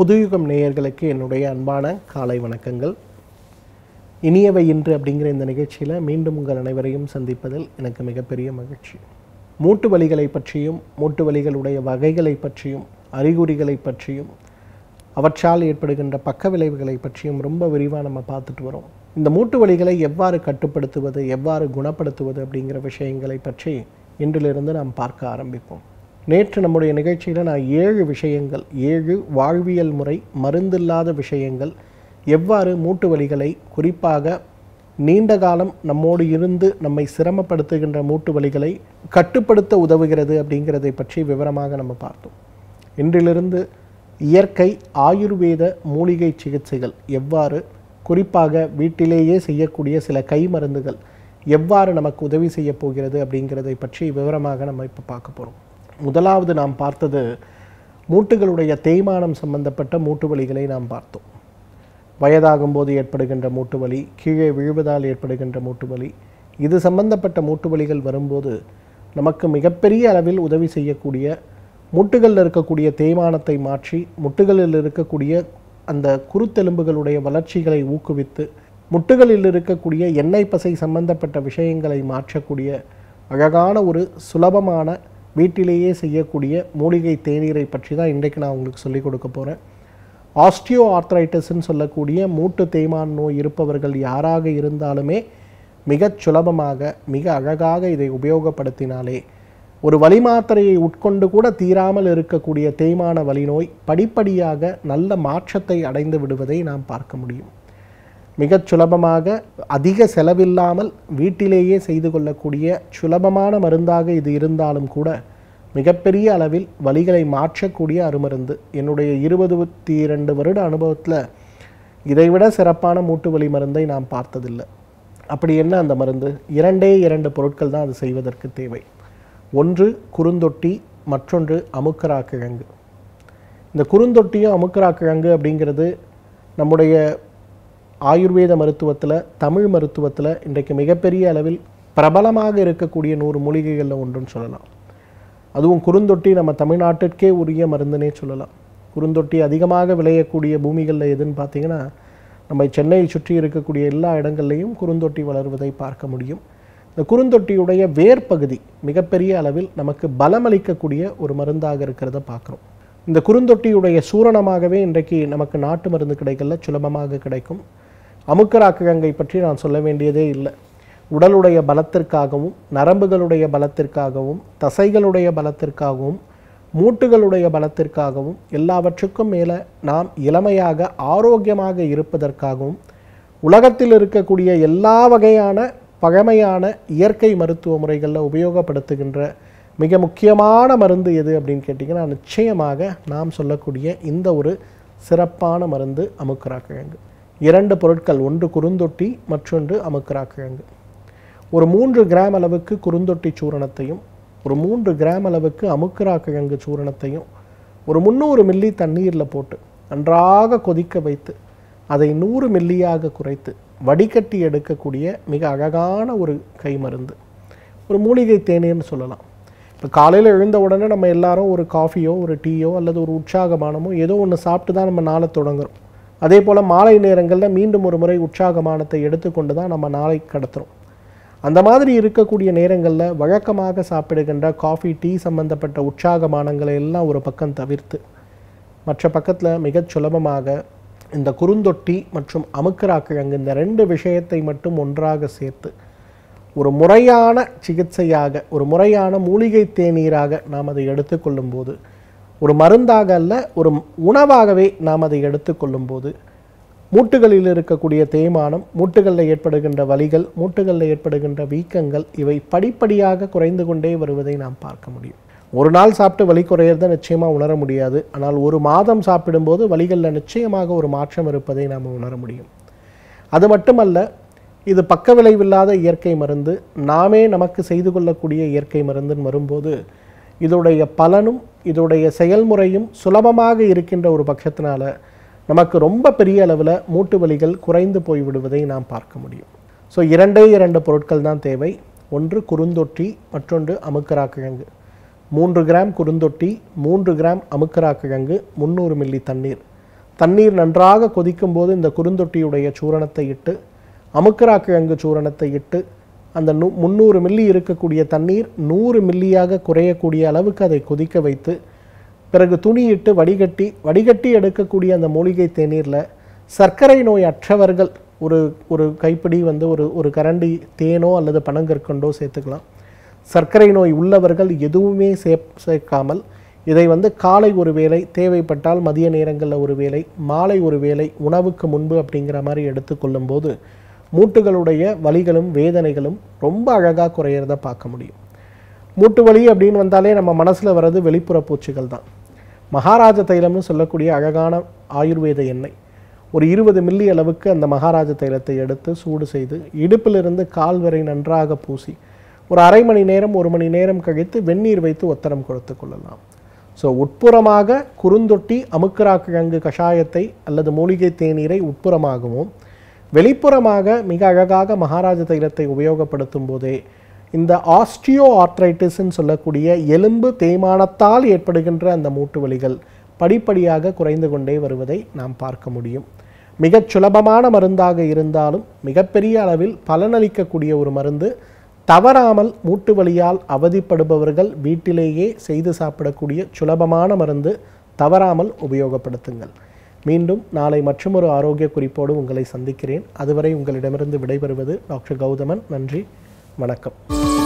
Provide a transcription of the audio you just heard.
புதுயுகம் நேயர்களுக்கு என்னுடைய அன்பான காலை வணக்கங்கள் இனியவை இன்று அப்படிங்கிற இந்த நிகழ்ச்சியில் மீண்டும் உங்கள் அனைவரையும் சந்திப்பதில் எனக்கு மிகப்பெரிய மகிழ்ச்சி மூட்டு வழிகளை பற்றியும் மூட்டு வலிகளுடைய வகைகளை பற்றியும் அறிகுறிகளை பற்றியும் அவற்றால் ஏற்படுகின்ற பக்க விளைவுகளை பற்றியும் ரொம்ப விரிவாக நம்ம பார்த்துட்டு வரோம் இந்த மூட்டு வலிகளை எவ்வாறு கட்டுப்படுத்துவது எவ்வாறு குணப்படுத்துவது அப்படிங்கிற விஷயங்களை பற்றி இன்றிலிருந்து நாம் பார்க்க ஆரம்பிப்போம் நேற்று நம்முடைய நிகழ்ச்சியில் நான் ஏழு விஷயங்கள் ஏழு வாழ்வியல் முறை மருந்தில்லாத விஷயங்கள் எவ்வாறு மூட்டு வலிகளை குறிப்பாக நீண்ட காலம் நம்மோடு இருந்து நம்மை சிரமப்படுத்துகின்ற மூட்டு வலிகளை கட்டுப்படுத்த உதவுகிறது அப்படிங்கிறதை பற்றி விவரமாக நம்ம பார்த்தோம் இன்றிலிருந்து இயற்கை ஆயுர்வேத மூலிகை சிகிச்சைகள் எவ்வாறு குறிப்பாக வீட்டிலேயே செய்யக்கூடிய சில கை மருந்துகள் எவ்வாறு நமக்கு உதவி செய்யப் போகிறது அப்படிங்கிறதை பற்றி விவரமாக நம்ம இப்போ பார்க்க போகிறோம் முதலாவது நாம் பார்த்தது மூட்டுகளுடைய தேய்மானம் சம்பந்தப்பட்ட மூட்டு வலிகளை நாம் பார்த்தோம் வயதாகும்போது ஏற்படுகின்ற மூட்டு வலி கீழே விழுவதால் ஏற்படுகின்ற மூட்டு வலி இது சம்பந்தப்பட்ட மூட்டு வலிகள் வரும்போது நமக்கு மிகப்பெரிய அளவில் உதவி செய்யக்கூடிய மூட்டுகளில் இருக்கக்கூடிய தேய்மானத்தை மாற்றி முட்டுகளில் இருக்கக்கூடிய அந்த குருத்தெலும்புகளுடைய வளர்ச்சிகளை ஊக்குவித்து முட்டுகளில் இருக்கக்கூடிய எண்ணெய் பசை சம்பந்தப்பட்ட விஷயங்களை மாற்றக்கூடிய அழகான ஒரு சுலபமான வீட்டிலேயே செய்யக்கூடிய மூலிகை தேநீரை பற்றி தான் இன்றைக்கு நான் உங்களுக்கு சொல்லிக் கொடுக்க போகிறேன் ஆஸ்டியோ ஆர்த்ரைட்டிஸ்ன்னு சொல்லக்கூடிய மூட்டு தேய்மான் நோய் இருப்பவர்கள் யாராக இருந்தாலுமே மிகச் சுலபமாக மிக அழகாக இதை உபயோகப்படுத்தினாலே ஒரு வலி மாத்திரையை உட்கொண்டு கூட தீராமல் இருக்கக்கூடிய தேய்மான நோய் படிப்படியாக நல்ல மாற்றத்தை அடைந்து விடுவதை நாம் பார்க்க முடியும் மிகச் சுலபமாக அதிக செலவில்லாமல் வீட்டிலேயே செய்து கொள்ளக்கூடிய சுலபமான மருந்தாக இது இருந்தாலும் கூட மிகப்பெரிய அளவில் வலிகளை மாற்றக்கூடிய அருமருந்து என்னுடைய இருபத்தி இரண்டு வருட அனுபவத்தில் இதைவிட சிறப்பான மூட்டு வலி மருந்தை நாம் பார்த்ததில்லை அப்படி என்ன அந்த மருந்து இரண்டே இரண்டு பொருட்கள் தான் அது செய்வதற்கு தேவை ஒன்று குறுந்தொட்டி மற்றொன்று அமுக்கரா கிழங்கு இந்த குறுந்தொட்டியும் அமுக்கரா கிழங்கு அப்படிங்கிறது நம்முடைய ஆயுர்வேத மருத்துவத்தில் தமிழ் மருத்துவத்தில் இன்றைக்கு மிகப்பெரிய அளவில் பிரபலமாக இருக்கக்கூடிய நூறு மூலிகைகளில் ஒன்றுன்னு சொல்லலாம் அதுவும் குறுந்தொட்டி நம்ம தமிழ்நாட்டிற்கே உரிய மருந்துனே சொல்லலாம் குறுந்தொட்டி அதிகமாக விளையக்கூடிய பூமிகளில் எதுன்னு பார்த்தீங்கன்னா நம்ம சென்னையை சுற்றி இருக்கக்கூடிய எல்லா இடங்கள்லையும் குறுந்தொட்டி வளருவதை பார்க்க முடியும் இந்த குறுந்தொட்டியுடைய வேர் பகுதி மிகப்பெரிய அளவில் நமக்கு பலமளிக்கக்கூடிய ஒரு மருந்தாக இருக்கிறத பார்க்குறோம் இந்த குறுந்தொட்டியுடைய சூரணமாகவே இன்றைக்கு நமக்கு நாட்டு மருந்து கிடைக்கல சுலபமாக கிடைக்கும் அமுக்கராக்கு கங்கை பற்றி நான் சொல்ல வேண்டியதே இல்லை உடலுடைய பலத்திற்காகவும் நரம்புகளுடைய பலத்திற்காகவும் தசைகளுடைய பலத்திற்காகவும் மூட்டுகளுடைய பலத்திற்காகவும் எல்லாவற்றுக்கும் மேலே நாம் இளமையாக ஆரோக்கியமாக இருப்பதற்காகவும் உலகத்தில் இருக்கக்கூடிய எல்லா வகையான பழமையான இயற்கை மருத்துவ முறைகளில் உபயோகப்படுத்துகின்ற மிக முக்கியமான மருந்து எது அப்படின்னு கேட்டிங்கன்னா நிச்சயமாக நாம் சொல்லக்கூடிய இந்த ஒரு சிறப்பான மருந்து அமுக்கரா கிழங்கு இரண்டு பொருட்கள் ஒன்று குறுந்தொட்டி மற்றொன்று அமுக்கரா கிழங்கு ஒரு மூன்று கிராம் அளவுக்கு குறுந்தொட்டி சூரணத்தையும் ஒரு மூன்று கிராம் அளவுக்கு அமுக்கரா கிழங்கு சூரணத்தையும் ஒரு முந்நூறு மில்லி தண்ணீரில் போட்டு நன்றாக கொதிக்க வைத்து அதை நூறு மில்லியாக குறைத்து வடிகட்டி எடுக்கக்கூடிய மிக அழகான ஒரு கை மருந்து ஒரு மூலிகை தேனேன்னு சொல்லலாம் இப்போ காலையில் எழுந்த உடனே நம்ம எல்லாரும் ஒரு காஃபியோ ஒரு டீயோ அல்லது ஒரு உற்சாகமானமோ ஏதோ ஒன்று சாப்பிட்டு தான் நம்ம நாளை தொடங்குறோம் அதே போல் மாலை நேரங்களில் மீண்டும் ஒரு முறை உற்சாகமானத்தை எடுத்துக்கொண்டு தான் நம்ம நாளை கடத்துகிறோம் அந்த மாதிரி இருக்கக்கூடிய நேரங்களில் வழக்கமாக சாப்பிடுகின்ற காஃபி டீ சம்பந்தப்பட்ட உற்சாகமானங்களை எல்லாம் ஒரு பக்கம் தவிர்த்து மற்ற பக்கத்தில் மிகச் சுலபமாக இந்த குறுந்தொட்டி மற்றும் கிழங்கு இந்த ரெண்டு விஷயத்தை மட்டும் ஒன்றாக சேர்த்து ஒரு முறையான சிகிச்சையாக ஒரு முறையான மூலிகை தேநீராக நாம் அதை எடுத்துக்கொள்ளும் போது ஒரு மருந்தாக அல்ல ஒரு உணவாகவே நாம் அதை எடுத்துக்கொள்ளும் போது மூட்டுகளில் இருக்கக்கூடிய தேய்மானம் மூட்டுகளில் ஏற்படுகின்ற வலிகள் மூட்டுகளில் ஏற்படுகின்ற வீக்கங்கள் இவை படிப்படியாக குறைந்து கொண்டே வருவதை நாம் பார்க்க முடியும் ஒரு நாள் சாப்பிட்டு வலி குறையிறத நிச்சயமாக உணர முடியாது ஆனால் ஒரு மாதம் சாப்பிடும்போது வலிகளில் நிச்சயமாக ஒரு மாற்றம் இருப்பதை நாம் உணர முடியும் அது மட்டுமல்ல இது பக்க விளைவில்லாத இயற்கை மருந்து நாமே நமக்கு செய்து கொள்ளக்கூடிய இயற்கை மருந்துன்னு வரும்போது இதோடைய பலனும் இதோடைய செயல்முறையும் சுலபமாக இருக்கின்ற ஒரு பட்சத்தினால நமக்கு ரொம்ப பெரிய அளவில் மூட்டு வலிகள் குறைந்து போய்விடுவதை நாம் பார்க்க முடியும் ஸோ இரண்டே இரண்டு பொருட்கள் தான் தேவை ஒன்று குறுந்தொட்டி மற்றொன்று அமுக்கரா கிழங்கு மூன்று கிராம் குறுந்தொட்டி மூன்று கிராம் அமுக்கரா கிழங்கு முந்நூறு மில்லி தண்ணீர் தண்ணீர் நன்றாக கொதிக்கும் போது இந்த குறுந்தொட்டியுடைய சூரணத்தை இட்டு அமுக்கரா கிழங்கு சூரணத்தை இட்டு அந்த முந்நூறு மில்லி இருக்கக்கூடிய தண்ணீர் நூறு மில்லியாக குறையக்கூடிய அளவுக்கு அதை கொதிக்க வைத்து பிறகு துணியிட்டு வடிகட்டி வடிகட்டி எடுக்கக்கூடிய அந்த மூலிகை தேநீரில் சர்க்கரை நோய் அற்றவர்கள் ஒரு ஒரு கைப்பிடி வந்து ஒரு ஒரு கரண்டி தேனோ அல்லது பனங்கற்கண்டோ சேர்த்துக்கலாம் சர்க்கரை நோய் உள்ளவர்கள் எதுவுமே சே சேர்க்காமல் இதை வந்து காலை ஒரு வேளை தேவைப்பட்டால் மதிய நேரங்களில் ஒரு வேளை மாலை ஒரு வேலை உணவுக்கு முன்பு அப்படிங்கிற மாதிரி எடுத்துக்கொள்ளும் போது மூட்டுகளுடைய வலிகளும் வேதனைகளும் ரொம்ப அழகாக குறையிறத பார்க்க முடியும் மூட்டு வலி அப்படின்னு வந்தாலே நம்ம மனசில் வர்றது வெளிப்புற பூச்சிகள் தான் மகாராஜ தைலம்னு சொல்லக்கூடிய அழகான ஆயுர்வேத எண்ணெய் ஒரு இருபது மில்லி அளவுக்கு அந்த மகாராஜ தைலத்தை எடுத்து சூடு செய்து இடுப்பிலிருந்து கால் வரை நன்றாக பூசி ஒரு அரை மணி நேரம் ஒரு மணி நேரம் கழித்து வெந்நீர் வைத்து ஒத்தரம் கொடுத்து கொள்ளலாம் ஸோ உட்புறமாக குறுந்தொட்டி அமுக்கரா கிழங்கு கஷாயத்தை அல்லது மூலிகை தேநீரை உட்புறமாகவும் வெளிப்புறமாக மிக அழகாக மகாராஜ தைலத்தை உபயோகப்படுத்தும் போதே இந்த ஆஸ்டியோ ஆர்த்ரைட்டிஸ்ன்னு சொல்லக்கூடிய எலும்பு தேய்மானத்தால் ஏற்படுகின்ற அந்த மூட்டு வலிகள் படிப்படியாக குறைந்து கொண்டே வருவதை நாம் பார்க்க முடியும் மிகச் சுலபமான மருந்தாக இருந்தாலும் மிகப்பெரிய அளவில் பலனளிக்கக்கூடிய ஒரு மருந்து தவறாமல் மூட்டு வலியால் அவதிப்படுபவர்கள் வீட்டிலேயே செய்து சாப்பிடக்கூடிய சுலபமான மருந்து தவறாமல் உபயோகப்படுத்துங்கள் மீண்டும் நாளை மற்றொரு ஆரோக்கிய குறிப்போடு உங்களை சந்திக்கிறேன் அதுவரை உங்களிடமிருந்து விடைபெறுவது டாக்டர் கௌதமன் நன்றி வணக்கம்